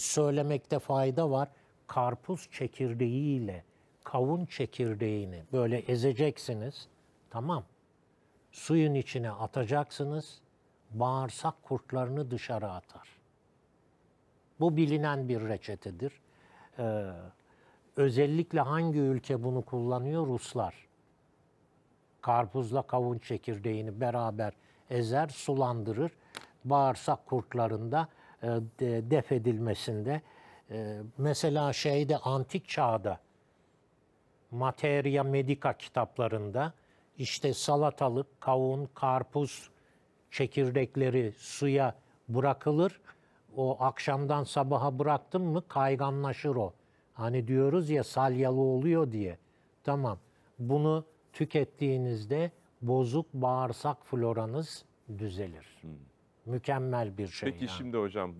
söylemekte fayda var. Karpuz çekirdeğiyle kavun çekirdeğini böyle ezeceksiniz. Tamam. Suyun içine atacaksınız. Bağırsak kurtlarını dışarı atar. Bu bilinen bir reçetedir. Ee, özellikle hangi ülke bunu kullanıyor? Ruslar. Karpuzla kavun çekirdeğini beraber ezer, sulandırır. Bağırsak kurtlarında e, def edilmesinde. E, mesela şeyde antik çağda Materia Medica kitaplarında işte salatalık, kavun, karpuz çekirdekleri suya bırakılır. O akşamdan sabaha bıraktın mı kayganlaşır o. Hani diyoruz ya salyalı oluyor diye. Tamam. Bunu tükettiğinizde bozuk bağırsak floranız düzelir. Hmm mükemmel bir şey. Peki yani. şimdi hocam bu